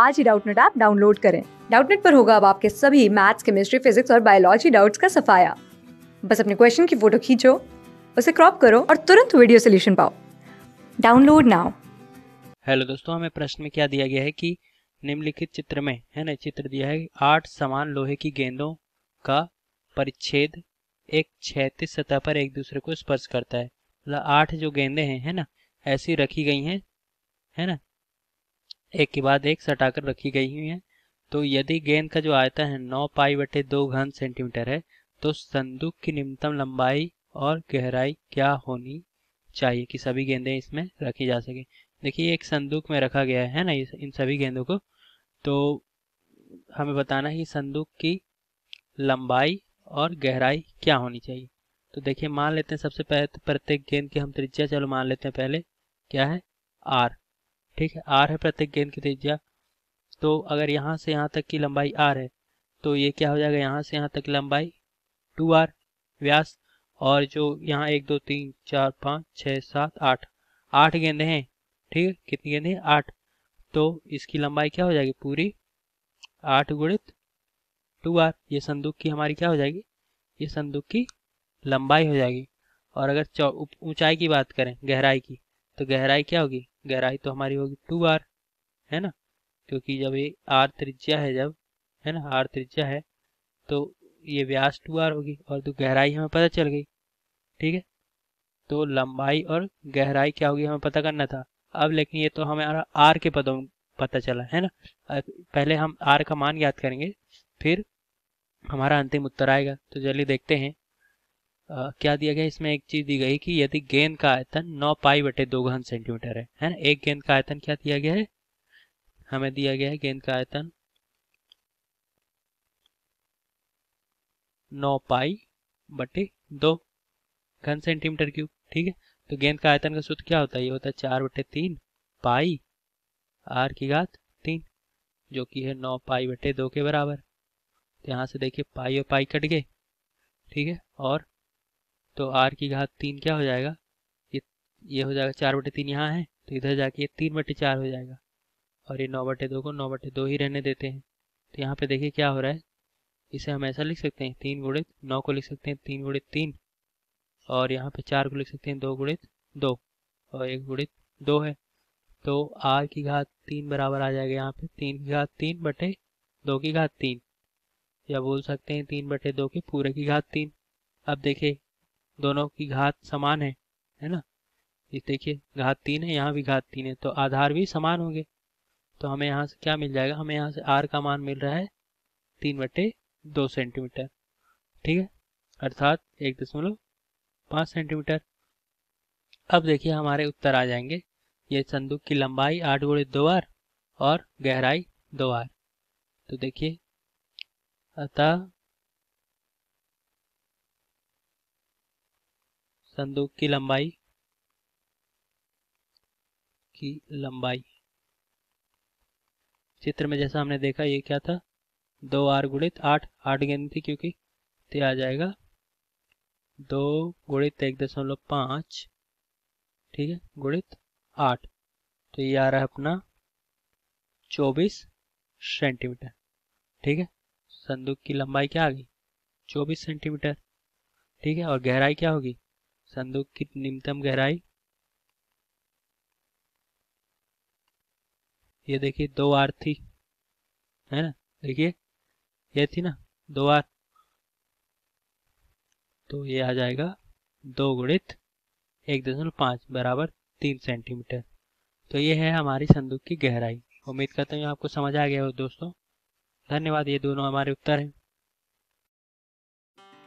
आज ही Doubtnet app download करें डाउटनेट पर होगा अब आपके सभी मैथ्स केमिस्ट्री फिजिक्स और बायोलॉजी डाउट्स का सफाया बस अपने क्वेश्चन की फोटो खींचो उसे क्रॉप करो और तुरंत वीडियो सोल्यूशन पाओ डाउनलोड नाउ हेलो दोस्तों हमें प्रश्न में क्या दिया गया है कि निम्नलिखित चित्र में है ना चित्र दिया है आठ समान लोहे की गेंदों का परिच्छेद एक क्षैतिज सतह पर एक दूसरे को स्पर्श करता है मतलब आठ जो गेंदे हैं है ना ऐसी रखी गई हैं है ना एक के बाद एक सटाकर रखी गई हुई हैं तो यदि गेंद का जो आयतन है नौ पाई बटे दो घन सेंटीमीटर है तो संदूक की निम्नतम लंबाई और गहराई क्या होनी चाहिए कि सभी गेंदें इसमें रखी जा सके देखिए एक संदूक में रखा गया है ना इन सभी गेंदों को तो हमें बताना है संदूक की लंबाई और गहराई क्या होनी चाहिए तो देखिए मान लेते हैं सबसे पहले तो प्रत्येक गेंद की हम त्रिज्या चलो मान लेते हैं पहले क्या है आर ठीक है आर है प्रत्येक गेंद की त्रिज्या तो अगर यहाँ से यहाँ तक की लंबाई आर है तो ये क्या हो जाएगा यहाँ से यहाँ तक लंबाई टू आर व्यास और जो यहाँ एक दो तीन चार पाँच छः सात आठ आठ गेंदे हैं ठीक है कितनी गेंदे हैं आठ तो इसकी लंबाई क्या हो जाएगी पूरी आठ गुणित टू आर ये संदूक की हमारी क्या हो जाएगी ये संदूक की लंबाई हो जाएगी और अगर ऊंचाई की बात करें गहराई की तो गहराई क्या होगी गहराई तो हमारी होगी टू आर है ना क्योंकि जब ये आर त्रिज्या है जब है ना आर त्रिज्या है तो ये व्यास टू आर होगी और तो गहराई हमें पता चल गई ठीक है तो लंबाई और गहराई क्या होगी हमें पता करना था अब लेकिन ये तो हमें आर के पदों में पता चला है ना पहले हम आर का मान याद करेंगे फिर हमारा अंतिम उत्तर आएगा तो जल्दी देखते हैं क्या दिया गया इसमें एक चीज दी गई कि यदि गेंद का आयतन 9 पाई बटे दो घन सेंटीमीटर है है ना एक गेंद का आयतन क्या दिया गया है हमें दिया गया है गेंद का आयतन 9 पाई बटे दो घन सेंटीमीटर क्यूब ठीक है तो गेंद का आयतन का सूत्र क्या होता है ये होता है चार बटे तीन पाई आर की घात तीन जो कि है नौ पाई बटे दो के बराबर तो यहाँ से देखिए पाई और पाई कट गए ठीक है और तो आर की घात तीन क्या हो जाएगा ये ये हो जाएगा चार बटे तीन यहाँ है तो इधर जाके ये तीन बटे चार हो जाएगा और ये नौ बटे दो को नौ बटे दो ही रहने देते हैं तो यहाँ पे देखिए क्या हो रहा है इसे हम ऐसा लिख सकते हैं तीन गुणित नौ को लिख सकते हैं तीन गुणित तीन और यहाँ पे चार को लिख सकते हैं दो गुणित दो और एक गुणित दो है तो आर की घात तीन बराबर आ जाएगा यहाँ पे तीन की घात तीन बटे दो की घात तीन या बोल सकते हैं तीन बटे दो के पूरे की घात तीन अब देखिए दोनों की घात समान है है ना ये देखिए घात तीन है यहाँ भी घात तीन है तो आधार भी समान होंगे तो हमें यहाँ से क्या मिल जाएगा हमें यहाँ से आर का मान मिल रहा है तीन बटे दो सेंटीमीटर ठीक है अर्थात एक दशमलव पाँच सेंटीमीटर अब देखिए हमारे उत्तर आ जाएंगे ये संदूक की लंबाई आठ गुड़े दो आर और गहराई दो आर तो देखिए अतः संदूक की लंबाई की लंबाई चित्र में जैसा हमने देखा ये क्या था दो आर गुणित आठ आठ गेंद थी क्योंकि तो आ जाएगा दो गुणित एक दशमलव पाँच ठीक है गुणित आठ तो ये आ रहा है अपना चौबीस सेंटीमीटर ठीक है संदूक की लंबाई क्या आ गई चौबीस सेंटीमीटर ठीक है और गहराई क्या होगी संदूक की निम्नतम गहराई ये देखिए दो आर थी है ना देखिए ये थी ना दो आर तो ये आ जाएगा दो गुणित एक दशमलव पांच बराबर तीन सेंटीमीटर तो ये है हमारी संदूक की गहराई उम्मीद करता हूँ आपको समझ आ गया हो दोस्तों धन्यवाद ये दोनों हमारे उत्तर हैं